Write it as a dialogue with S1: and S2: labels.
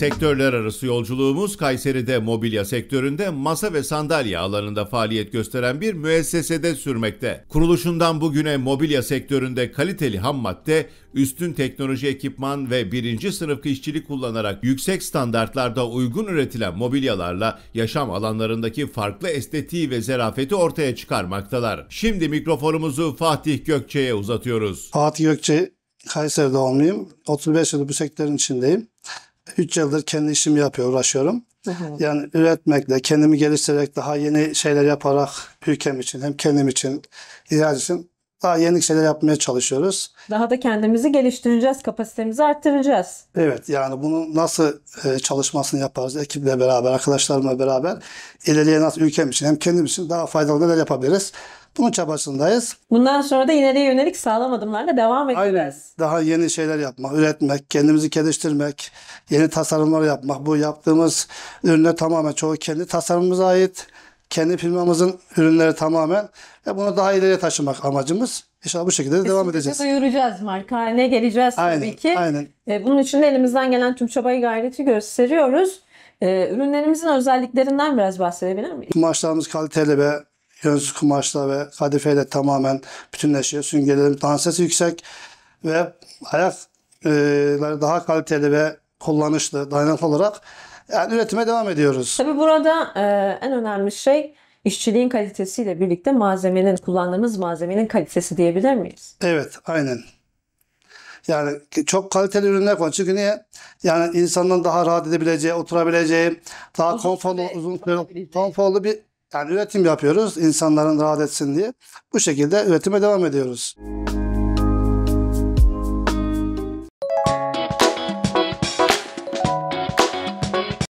S1: Sektörler arası yolculuğumuz Kayseri'de mobilya sektöründe masa ve sandalye alanında faaliyet gösteren bir müessesede sürmekte. Kuruluşundan bugüne mobilya sektöründe kaliteli ham madde, üstün teknoloji ekipman ve birinci sınıf işçilik kullanarak yüksek standartlarda uygun üretilen mobilyalarla yaşam alanlarındaki farklı estetiği ve zerafeti ortaya çıkarmaktalar. Şimdi mikrofonumuzu Fatih Gökçe'ye uzatıyoruz.
S2: Fatih Gökçe Kayseri doğumluyum. 35 yıldır bu sektörün içindeyim. 3 yıldır kendi işimi yapıyor, uğraşıyorum. Hı hı. Yani üretmekle, kendimi geliştirerek daha yeni şeyler yaparak ülkem için, hem kendim için, ihraç için daha yeni şeyler yapmaya çalışıyoruz.
S3: Daha da kendimizi geliştireceğiz, kapasitemizi arttıracağız.
S2: Evet yani bunu nasıl e, çalışmasını yaparız ekiple beraber, arkadaşlarımla beraber ileriye nasıl ülkem için hem kendim için daha faydalı neler yapabiliriz? Bunun çabasındayız.
S3: Bundan sonra da ileriye yönelik sağlam adımlarla devam edeceğiz. Aynen.
S2: Daha yeni şeyler yapmak, üretmek, kendimizi geliştirmek, yeni tasarımlar yapmak. Bu yaptığımız ürünler tamamen çoğu kendi tasarımımıza ait kendi firmamızın ürünleri tamamen ve bunu daha ileriye taşımak amacımız. İnşallah bu şekilde de devam edeceğiz.
S3: Duyuracağız marka ne geleceğiz aynen, tabii ki. Aynen. E, bunun için elimizden gelen tüm çabayı gayreti gösteriyoruz. E, ürünlerimizin özelliklerinden biraz bahsedebilir miyim?
S2: Kumaşlarımız kaliteli ve yönsüz kumaşla ve kadifeyle tamamen bütünleşiyor. Süngelerin dansesi yüksek ve ayakları e, daha kaliteli ve kullanışlı dayanıklı olarak yani üretime devam ediyoruz.
S3: Tabii burada e, en önemli şey işçiliğin kalitesiyle birlikte malzemenin, kullandığımız malzemenin kalitesi diyebilir miyiz?
S2: Evet, aynen. Yani çok kaliteli ürünler konuş. Çünkü niye? Yani insanın daha rahat edebileceği, oturabileceği, daha uzun konforlu, süre, uzun süre, konforlu bir yani üretim yapıyoruz insanların rahat etsin diye. Bu şekilde üretime devam ediyoruz. Müzik